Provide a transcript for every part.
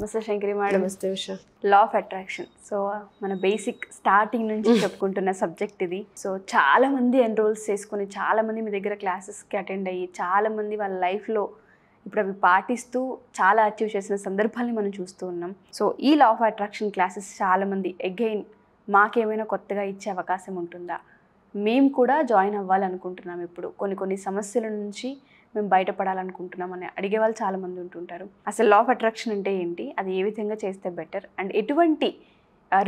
నమస్తే శంకరి మేడం నమస్తే విష law of attraction so మన బేసిక్ స్టార్టింగ్ నుంచి hmm. చెప్పుకుంటున్న సబ్జెక్ట్ ఇది సో చాలా మంది ఎన్రోల్స్ చేసుకుని చాలా మంది మీ దగ్గర క్లాసెస్కి అటెండ్ అయ్యి చాలా మంది వాళ్ళ లైఫ్లో ఇప్పుడు అవి పాటిస్తూ చాలా అచీవ్ చేసిన సందర్భాల్ని మనం చూస్తూ ఉన్నాం సో ఈ లా ఆఫ్ అట్రాక్షన్ క్లాసెస్ చాలామంది అగైన్ మాకేమైనా కొత్తగా ఇచ్చే అవకాశం ఉంటుందా మేము కూడా జాయిన్ అవ్వాలనుకుంటున్నాం ఇప్పుడు కొన్ని కొన్ని సమస్యల నుంచి మేము బయటపడాలనుకుంటున్నాం అని అడిగే వాళ్ళు చాలామంది ఉంటుంటారు అసలు లా ఆఫ్ అట్రాక్షన్ అంటే ఏంటి అది ఏ విధంగా చేస్తే బెటర్ అండ్ ఎటువంటి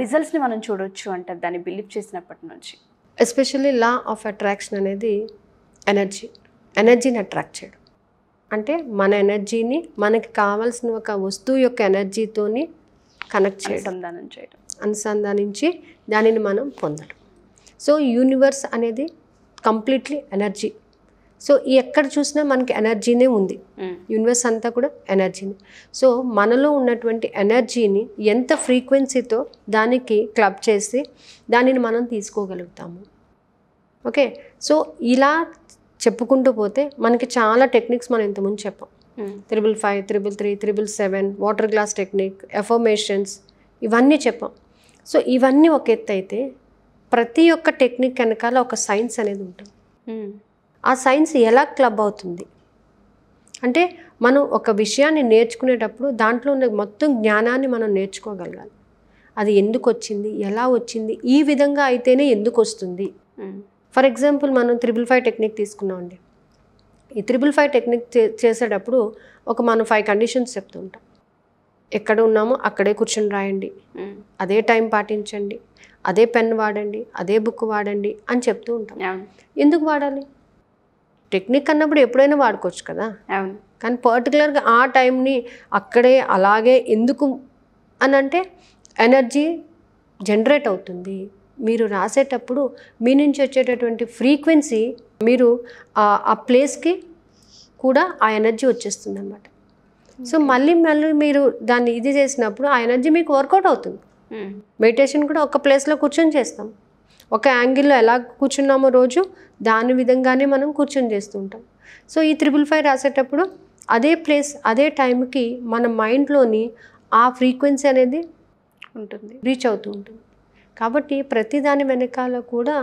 రిజల్ట్స్ని మనం చూడొచ్చు అంటే దాన్ని బిలీవ్ చేసినప్పటి నుంచి ఎస్పెషల్లీ లా ఆఫ్ అట్రాక్షన్ అనేది ఎనర్జీ ఎనర్జీని అట్రాక్ట్ చేయడం అంటే మన ఎనర్జీని మనకి కావాల్సిన ఒక వస్తువు యొక్క ఎనర్జీతోని కనెక్ట్ చేయడం అనుసంధానం చేయడం అనుసంధానించి దానిని మనం పొందడం సో యూనివర్స్ అనేది కంప్లీట్లీ ఎనర్జీ సో ఎక్కడ చూసినా మనకి ఎనర్జీనే ఉంది యూనివర్స్ అంతా కూడా ఎనర్జీని సో మనలో ఉన్నటువంటి ఎనర్జీని ఎంత ఫ్రీక్వెన్సీతో దానికి క్లబ్ చేసి దానిని మనం తీసుకోగలుగుతాము ఓకే సో ఇలా చెప్పుకుంటూ పోతే మనకి చాలా టెక్నిక్స్ మనం ఇంతకుముందు చెప్పాం triple five triple three triple seven water glass technique affirmations ఇవన్నీ చెప్పాం సో ఇవన్నీ ఒక ఎత్తు అయితే ప్రతి ఒక్క టెక్నిక్ వెనకాల ఒక సైన్స్ అనేది ఉంటుంది ఆ సైన్స్ ఎలా క్లబ్ అవుతుంది అంటే మనం ఒక విషయాన్ని నేర్చుకునేటప్పుడు దాంట్లో ఉన్న మొత్తం జ్ఞానాన్ని మనం నేర్చుకోగలగాలి అది ఎందుకు వచ్చింది ఎలా వచ్చింది ఈ విధంగా అయితేనే ఎందుకు వస్తుంది ఫర్ ఎగ్జాంపుల్ మనం త్రిబుల్ ఫైవ్ టెక్నిక్ తీసుకున్నామండి ఈ త్రిబుల్ ఫైవ్ టెక్నిక్ చేసేటప్పుడు ఒక మనం ఫైవ్ కండిషన్స్ చెప్తుంటాం ఎక్కడ ఉన్నామో అక్కడే కూర్చొని రాయండి అదే టైం పాటించండి అదే పెన్ వాడండి అదే బుక్ వాడండి అని చెప్తూ ఉంటాం ఎందుకు వాడాలి టెక్నిక్ అన్నప్పుడు ఎప్పుడైనా వాడుకోవచ్చు కదా కానీ పర్టికులర్గా ఆ టైంని అక్కడే అలాగే ఎందుకు అని అంటే ఎనర్జీ జనరేట్ అవుతుంది మీరు రాసేటప్పుడు మీ నుంచి వచ్చేటటువంటి ఫ్రీక్వెన్సీ మీరు ఆ ప్లేస్కి కూడా ఆ ఎనర్జీ వచ్చేస్తుంది అనమాట సో మళ్ళీ మళ్ళీ మీరు దాన్ని ఇది చేసినప్పుడు ఆ ఎనర్జీ మీకు వర్కౌట్ అవుతుంది మెడిటేషన్ కూడా ఒక ప్లేస్లో కూర్చొని చేస్తాం ఒక యాంగిల్లో ఎలా కూర్చున్నామో రోజు దాని విధంగానే మనం కూర్చొని చేస్తూ ఉంటాం సో ఈ త్రిబుల్ ఫైవ్ రాసేటప్పుడు అదే ప్లేస్ అదే టైంకి మన మైండ్లోని ఆ ఫ్రీక్వెన్సీ అనేది ఉంటుంది రీచ్ అవుతూ ఉంటుంది కాబట్టి ప్రతి దాని వెనకాల కూడా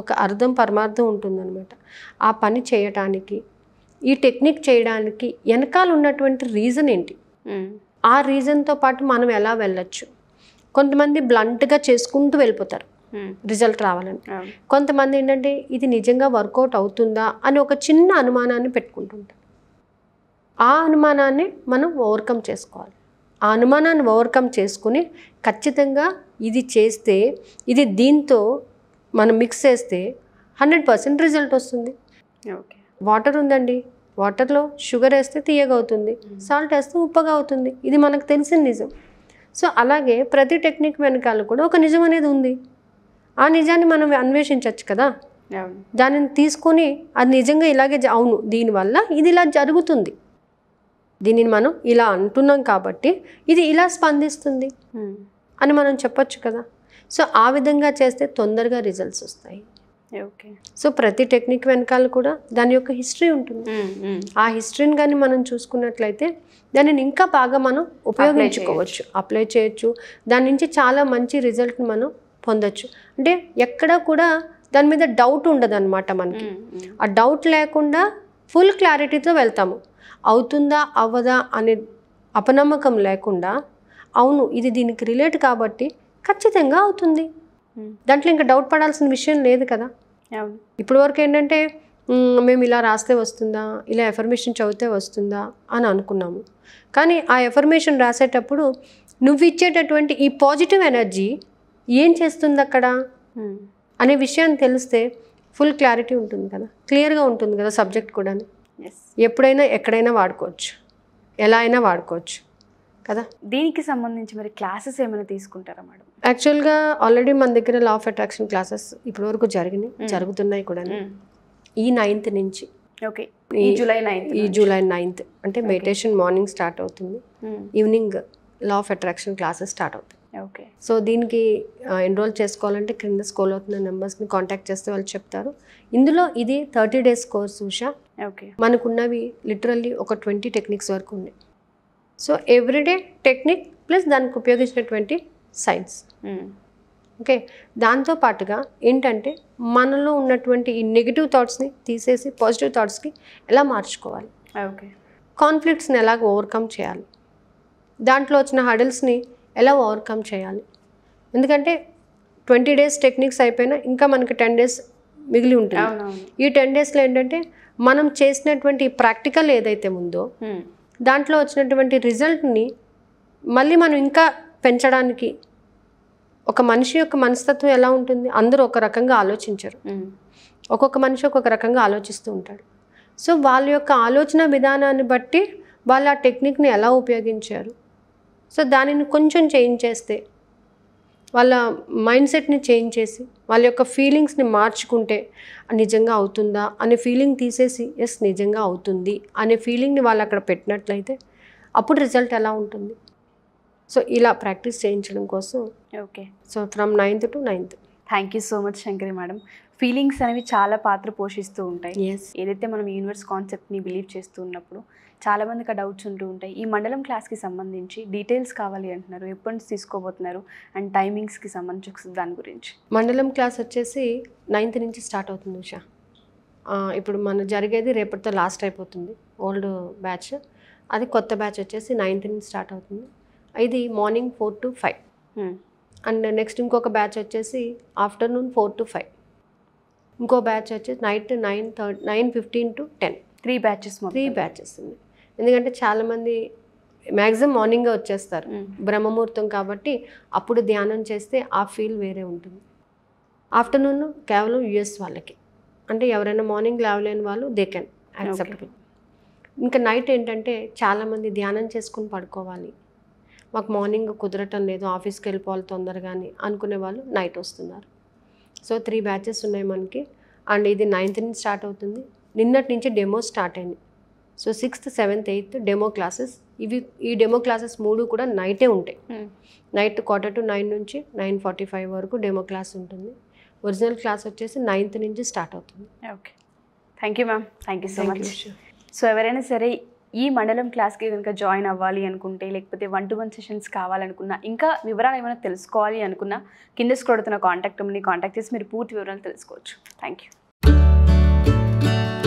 ఒక అర్థం పరమార్థం ఉంటుందన్నమాట ఆ పని చేయటానికి ఈ టెక్నిక్ చేయడానికి వెనకాల ఉన్నటువంటి రీజన్ ఏంటి ఆ రీజన్తో పాటు మనం ఎలా వెళ్ళచ్చు కొంతమంది బ్లంట్గా చేసుకుంటూ వెళ్ళిపోతారు Hmm. రిజల్ట్ రావాలని hmm. కొంతమంది ఏంటంటే ఇది నిజంగా వర్కౌట్ అవుతుందా అని ఒక చిన్న అనుమానాన్ని పెట్టుకుంటుంటారు ఆ అనుమానాన్ని మనం ఓవర్కమ్ చేసుకోవాలి ఆ అనుమానాన్ని ఓవర్కమ్ చేసుకుని ఖచ్చితంగా ఇది చేస్తే ఇది దీంతో మనం మిక్స్ చేస్తే హండ్రెడ్ పర్సెంట్ రిజల్ట్ వస్తుంది ఓకే వాటర్ ఉందండి వాటర్లో షుగర్ వేస్తే తీయగా అవుతుంది hmm. సాల్ట్ వేస్తే ఉప్పగా అవుతుంది ఇది మనకు తెలిసిన నిజం సో అలాగే ప్రతి టెక్నిక్ వెనకాల కూడా ఒక నిజం అనేది ఉంది ఆ నిజాన్ని మనం అన్వేషించవచ్చు కదా దానిని తీసుకొని అది నిజంగా ఇలాగే అవును దీనివల్ల ఇది ఇలా జరుగుతుంది దీనిని మనం ఇలా అంటున్నాం కాబట్టి ఇది ఇలా స్పందిస్తుంది అని మనం చెప్పచ్చు కదా సో ఆ విధంగా చేస్తే తొందరగా రిజల్ట్స్ వస్తాయి ఓకే సో ప్రతి టెక్నిక్ వెనకాల కూడా దాని యొక్క హిస్టరీ ఉంటుంది ఆ హిస్టరీని కానీ మనం చూసుకున్నట్లయితే దానిని ఇంకా బాగా మనం ఉపయోగించుకోవచ్చు అప్లై చేయొచ్చు దాని నుంచి చాలా మంచి రిజల్ట్ని మనం పొందొచ్చు అంటే ఎక్కడ కూడా దాని మీద డౌట్ ఉండదు అనమాట మనకి ఆ డౌట్ లేకుండా ఫుల్ క్లారిటీతో వెళ్తాము అవుతుందా అవ్వదా అనే అపనమ్మకం లేకుండా అవును ఇది దీనికి రిలేట్ కాబట్టి ఖచ్చితంగా అవుతుంది దాంట్లో ఇంకా డౌట్ పడాల్సిన విషయం లేదు కదా ఇప్పటి వరకు ఏంటంటే మేము ఇలా రాస్తే వస్తుందా ఇలా ఎఫర్మేషన్ చదివితే వస్తుందా అని అనుకున్నాము కానీ ఆ ఎఫర్మేషన్ రాసేటప్పుడు నువ్వు ఇచ్చేటటువంటి ఈ పాజిటివ్ ఎనర్జీ ఏం చేస్తుంది అక్కడ అనే విషయాన్ని తెలిస్తే ఫుల్ క్లారిటీ ఉంటుంది కదా క్లియర్గా ఉంటుంది కదా సబ్జెక్ట్ కూడా ఎప్పుడైనా ఎక్కడైనా వాడుకోవచ్చు ఎలా అయినా వాడుకోవచ్చు కదా దీనికి సంబంధించి మరి క్లాసెస్ ఏమైనా తీసుకుంటారా మేడం యాక్చువల్గా ఆల్రెడీ మన దగ్గర లా ఆఫ్ అట్రాక్షన్ క్లాసెస్ ఇప్పటివరకు జరిగినాయి జరుగుతున్నాయి కూడా ఈ నైన్త్ నుంచి ఓకే ఈ జూలై నైన్త్ ఈ జూలై నైన్త్ అంటే మెడిటేషన్ మార్నింగ్ స్టార్ట్ అవుతుంది evening law of attraction classes start అవుతాయి ఓకే సో దీనికి ఎన్రోల్ చేసుకోవాలంటే క్రింద స్కోల్ అవుతున్న నెంబర్స్ని కాంటాక్ట్ చేస్తే వాళ్ళు చెప్తారు ఇందులో ఇది thirty days course Usha okay మనకున్నవి లిటరల్లీ ఒక ట్వంటీ టెక్నిక్స్ వరకు ఉంది సో ఎవ్రీడే టెక్నిక్ ప్లస్ దానికి ఉపయోగించినటువంటి సైన్స్ hmm. ఓకే దాంతో పాటుగా ఏంటంటే మనలో ఉన్నటువంటి ఈ నెగిటివ్ థాట్స్ని తీసేసి పాజిటివ్ థాట్స్కి ఎలా మార్చుకోవాలి ఓకే కాన్ఫ్లిక్ట్స్ని ఎలాగ ఓవర్కమ్ చేయాలి దాంట్లో వచ్చిన హడల్స్ని ఎలా ఓవర్కమ్ చేయాలి ఎందుకంటే ట్వంటీ డేస్ టెక్నిక్స్ అయిపోయినా ఇంకా మనకి టెన్ డేస్ మిగిలి ఉంటుంది ఈ టెన్ డేస్లో ఏంటంటే మనం చేసినటువంటి ప్రాక్టికల్ ఏదైతే ఉందో దాంట్లో వచ్చినటువంటి రిజల్ట్ని మళ్ళీ మనం ఇంకా పెంచడానికి ఒక మనిషి యొక్క మనస్తత్వం ఎలా ఉంటుంది అందరూ ఒక రకంగా ఆలోచించరు ఒక్కొక్క మనిషి ఒక్కొక్క రకంగా ఆలోచిస్తూ ఉంటాడు సో వాళ్ళ యొక్క ఆలోచన విధానాన్ని బట్టి వాళ్ళు ఆ టెక్నిక్ని ఎలా ఉపయోగించారు సో దానిని కొంచెం చేంజ్ చేస్తే వాళ్ళ మైండ్ సెట్ని చేంజ్ చేసి వాళ్ళ యొక్క ఫీలింగ్స్ని మార్చుకుంటే నిజంగా అవుతుందా అనే ఫీలింగ్ తీసేసి ఎస్ నిజంగా అవుతుంది అనే ఫీలింగ్ని వాళ్ళు అక్కడ పెట్టినట్లయితే అప్పుడు రిజల్ట్ ఎలా ఉంటుంది సో ఇలా ప్రాక్టీస్ చేయించడం కోసం okay so from ninth to ninth thank you so much Shankari madam feelings అనేవి చాలా పాత్ర పోషిస్తూ ఉంటాయి ఏదైతే మనం యూనివర్స్ కాన్సెప్ట్ని బిలీవ్ చేస్తూ ఉన్నప్పుడు చాలామందికి ఆ డౌట్స్ ఉంటూ ఉంటాయి ఈ మండలం క్లాస్కి సంబంధించి డీటెయిల్స్ కావాలి అంటున్నారు ఎప్పటి నుంచి తీసుకోబోతున్నారు అండ్ టైమింగ్స్కి సంబంధించి దాని గురించి మండలం క్లాస్ వచ్చేసి నైన్త్ నుంచి స్టార్ట్ అవుతుంది ఉషా ఇప్పుడు మన జరిగేది రేపటితో లాస్ట్ అయిపోతుంది ఓల్డ్ బ్యాచ్ అది కొత్త బ్యాచ్ వచ్చేసి నైన్త్ నుంచి స్టార్ట్ అవుతుంది ఇది morning four to five and next ఇంకొక బ్యాచ్ వచ్చేసి ఆఫ్టర్నూన్ ఫోర్ టు ఫైవ్ ఇంకో బ్యాచ్ వచ్చేసి నైట్ నైన్ థర్ nine fifteen to ten three batches three batches ఉన్నాయి ఎందుకంటే చాలామంది మ్యాక్సిమం మార్నింగే వచ్చేస్తారు బ్రహ్మముహూర్తం కాబట్టి అప్పుడు ధ్యానం చేస్తే ఆ ఫీల్ వేరే ఉంటుంది ఆఫ్టర్నూన్ కేవలం యుఎస్ వాళ్ళకి అంటే ఎవరైనా మార్నింగ్ లేవలేని వాళ్ళు దే కెన్ యాక్సెప్టబుల్ ఇంకా నైట్ ఏంటంటే చాలామంది ధ్యానం చేసుకుని పడుకోవాలి మాకు మార్నింగ్ కుదరటం లేదు ఆఫీస్కి వెళ్ళిపోవాలి తొందరగా అని అనుకునే వాళ్ళు నైట్ వస్తున్నారు సో త్రీ బ్యాచెస్ ఉన్నాయి మనకి అండ్ ఇది నైన్త్ నుంచి స్టార్ట్ అవుతుంది నిన్నటి నుంచి డెమో స్టార్ట్ అయింది so sixth seventh eighth demo classes ఇవి ఈ డెమో క్లాసెస్ మూడు కూడా నైటే ఉంటాయి hmm. Night quarter to nine నుంచి నైన్ ఫార్టీ ఫైవ్ వరకు డెమో క్లాస్ ఉంటుంది ఒరిజినల్ క్లాస్ వచ్చేసి నైన్త్ నుంచి స్టార్ట్ అవుతుంది okay thank you ma'am thank you so much so ఎవరైనా సరే ఈ మండలం క్లాస్కి కనుక జాయిన్ అవ్వాలి అనుకుంటే లేకపోతే వన్ టు వన్ సెషన్స్ కావాలనుకున్నా ఇంకా వివరాలు ఏమైనా తెలుసుకోవాలి అనుకున్నా కింద స్క్రోడుతున్న కాంటాక్ట్ కాంటాక్ట్ చేసి మీరు పూర్తి వివరాలు తెలుసుకోవచ్చు థ్యాంక్ యూ